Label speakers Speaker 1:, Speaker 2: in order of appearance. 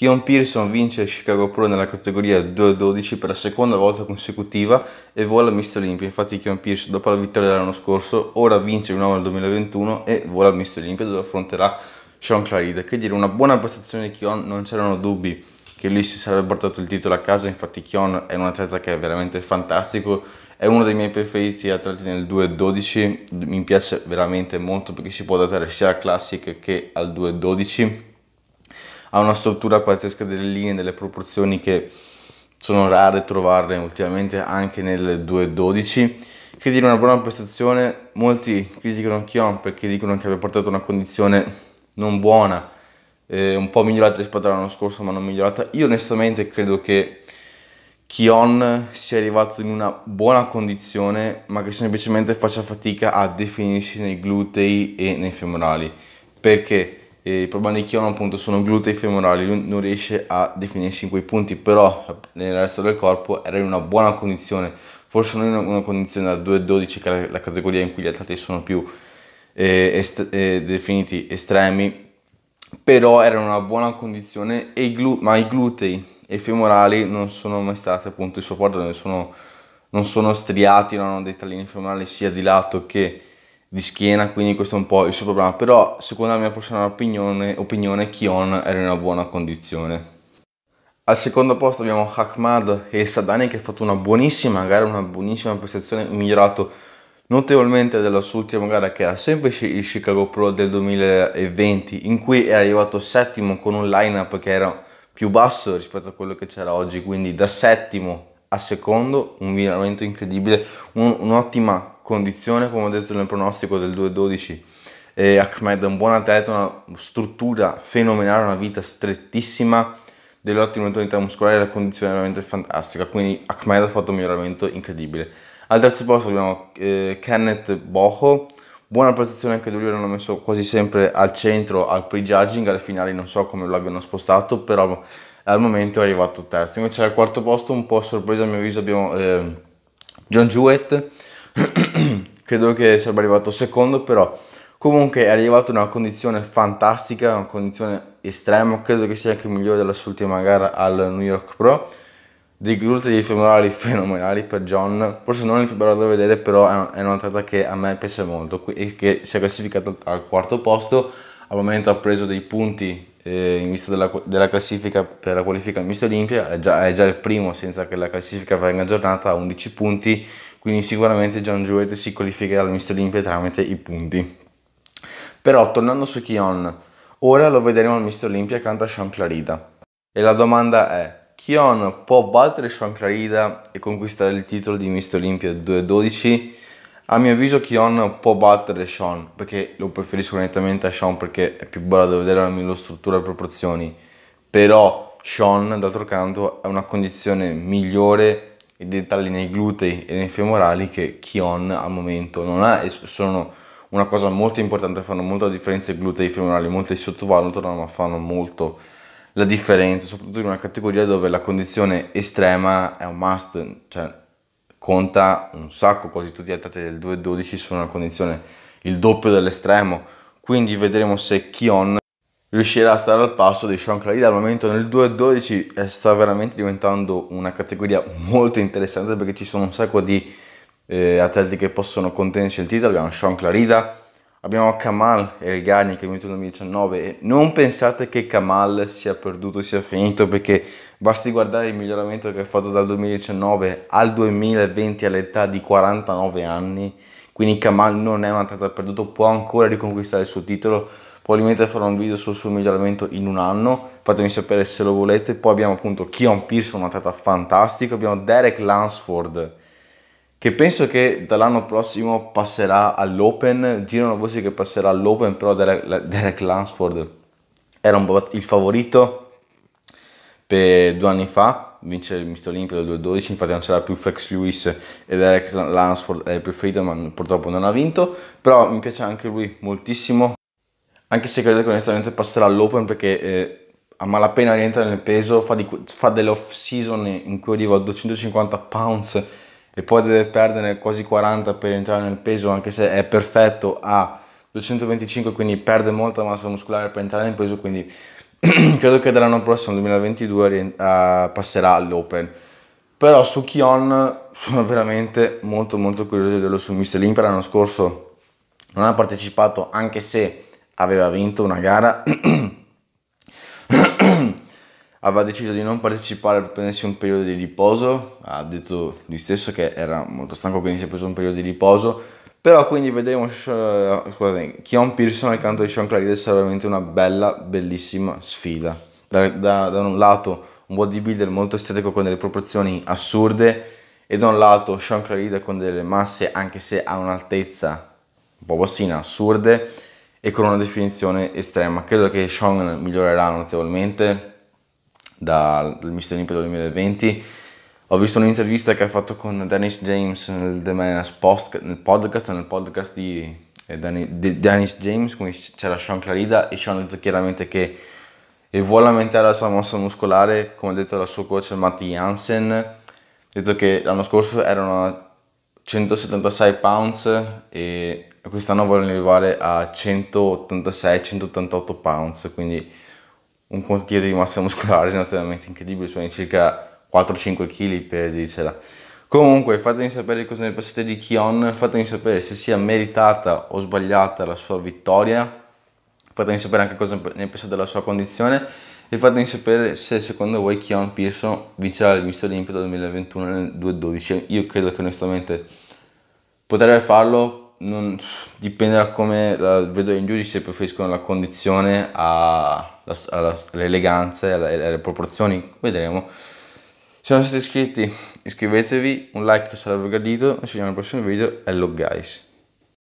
Speaker 1: Keon Pearson vince il Chicago Pro nella categoria 2-12 per la seconda volta consecutiva e vola Mr. Olympia. Infatti Keon Pearson dopo la vittoria dell'anno scorso ora vince di nuovo nel 2021 e vola Mr. Olympia dove affronterà Sean Claride. Che dire, una buona prestazione di Keon, non c'erano dubbi che lui si sarebbe portato il titolo a casa, infatti Keon è un atleta che è veramente fantastico, è uno dei miei preferiti atleti nel 2-12, mi piace veramente molto perché si può adattare sia al classic che al 2-12 ha una struttura pazzesca delle linee, delle proporzioni che sono rare trovarle ultimamente anche nel 2.12. Critica una buona prestazione, molti criticano Chion perché dicono che abbia portato una condizione non buona, eh, un po' migliorata rispetto all'anno scorso ma non migliorata. Io onestamente credo che Chion sia arrivato in una buona condizione ma che semplicemente faccia fatica a definirsi nei glutei e nei femorali perché il i probandicchioni appunto sono glutei femorali, lui non riesce a definirsi in quei punti, però nel resto del corpo era in una buona condizione, forse non in una condizione da 2-12 che è la categoria in cui gli atleti sono più eh, est eh, definiti estremi, però era in una buona condizione, i ma i glutei e i femorali non sono mai stati appunto il suo forte, non sono, non sono striati, non hanno dei tallini femorali sia di lato che di schiena, quindi questo è un po' il suo problema, però secondo la mia personale opinione, opinione Kion era in una buona condizione. Al secondo posto abbiamo Hakmad e Sadani che ha fatto una buonissima gara, una buonissima prestazione, migliorato notevolmente dalla sua ultima gara che era sempre il Chicago Pro del 2020 in cui è arrivato settimo con un lineup che era più basso rispetto a quello che c'era oggi, quindi da settimo al secondo un miglioramento incredibile, un, un'ottima condizione come ho detto nel pronostico del 2-12. Eh, Ahmed è un buon atleta, una struttura fenomenale, una vita strettissima, dell'ottima tonità muscolare e la condizione veramente fantastica, quindi Ahmed ha fatto un miglioramento incredibile. Al terzo posto abbiamo eh, Kenneth Boho, buona prestazione anche lui, l'hanno messo quasi sempre al centro al pre-judging, alle finali non so come lo abbiano spostato, però al momento è arrivato terzo. Invece al quarto posto, un po' a sorpresa a mio avviso, abbiamo eh, John Jewett, credo che sarebbe arrivato secondo, però comunque è arrivato in una condizione fantastica, una condizione estrema, credo che sia anche migliore della sua ultima gara al New York Pro. Dei glutei femorali fenomenali per John, forse non il più bello da vedere, però è un'atleta che a me piace molto e che si è classificata al quarto posto. Al momento ha preso dei punti eh, il misto della, della, classifica per la qualifica al misto Olimpia è già, è già, il primo senza che la classifica venga aggiornata a 11 punti quindi sicuramente John Jewett si qualificherà al misto Olimpia tramite i punti però tornando su Kion ora lo vedremo al misto Olimpia accanto a Sean Clarida e la domanda è Kion può battere Sean Clarida e conquistare il titolo di misto Olimpia 2-12 a mio avviso Kion può battere Sean, perché lo preferisco nettamente a Sean perché è più bello da vedere la struttura e proporzioni, però Sean d'altro canto ha una condizione migliore e dettagli nei glutei e nei femorali che Kion al momento non ha e sono una cosa molto importante, fanno molta differenza i glutei e i femorali, molti sottovalutano ma fanno molto la differenza, soprattutto in una categoria dove la condizione estrema è un must, cioè conta un sacco, quasi tutti gli atleti del 2.12 sono in una condizione il doppio dell'estremo, quindi vedremo se Kion riuscirà a stare al passo di Sean Clarida al momento nel 2.12 eh, sta veramente diventando una categoria molto interessante perché ci sono un sacco di eh, atleti che possono contenersi il titolo abbiamo Sean Clarida Abbiamo Kamal e il Garni che è venuto nel 2019 e non pensate che Kamal sia perduto, sia finito perché basti guardare il miglioramento che ha fatto dal 2019 al 2020 all'età di 49 anni quindi Kamal non è un atleta perduto, può ancora riconquistare il suo titolo probabilmente farò un video sul suo miglioramento in un anno fatemi sapere se lo volete poi abbiamo appunto Keon Pearson, un atleta fantastico abbiamo Derek Lansford che penso che dall'anno prossimo passerà all'Open, girano voci che passerà all'Open, però Derek, Derek Lansford era un po' il favorito per due anni fa, vince il misto olimpico del 2012, infatti non c'era più Flex Lewis e Derek Lansford è il preferito, ma purtroppo non ha vinto, però mi piace anche lui moltissimo, anche se credo che onestamente passerà all'Open perché... Eh, a malapena rientra nel peso, fa, di, fa delle off season in cui arriva a 250 pounds e poi deve perdere quasi 40 per entrare nel peso, anche se è perfetto a 225, quindi perde molta massa muscolare per entrare in peso, quindi credo che dall'anno prossimo, 2022, eh, passerà all'Open. Però su Kion sono veramente molto molto curioso dello Mr. L'Impera l'anno scorso non ha partecipato, anche se aveva vinto una gara aveva deciso di non partecipare per prendersi un periodo di riposo, ha detto lui stesso che era molto stanco quindi si è preso un periodo di riposo, però quindi vedremo, eh, scusate, Kion Pearson al canto di Sean Clarida sarà veramente una bella, bellissima sfida. Da, da, da un lato un bodybuilder molto estetico con delle proporzioni assurde e da un lato Sean Clarida con delle masse anche se ha un'altezza un po' bassina, assurde e con una definizione estrema. Credo che Sean migliorerà notevolmente, dal Mister Olimpico 2020. Ho visto un'intervista che ha fatto con Dennis James nel The Menace Post, nel podcast, nel podcast di, eh, Danny, di Dennis James, quindi c'era Sean Clarida e Sean ha detto chiaramente che e vuole aumentare la sua mossa muscolare, come ha detto la sua coach Matti Jansen, ha detto che l'anno scorso erano a 176 pounds e quest'anno vogliono arrivare a 186-188 pounds, quindi un quantitativo di massa muscolare naturalmente incredibile, sono in circa 4-5 kg per dircela. Comunque fatemi sapere cosa ne pensate di Kion, fatemi sapere se sia meritata o sbagliata la sua vittoria, fatemi sapere anche cosa ne pensate della sua condizione e fatemi sapere se secondo voi Kion Pearson vincerà il Mister Olimpico 2021 nel 2012. Io credo che onestamente potrebbe farlo, non, dipende da come la vedo in giudice, se preferiscono la condizione a l'eleganza e le proporzioni, vedremo. Se non siete iscritti iscrivetevi, un like sarebbe gradito, ci vediamo nel prossimo video, hello guys!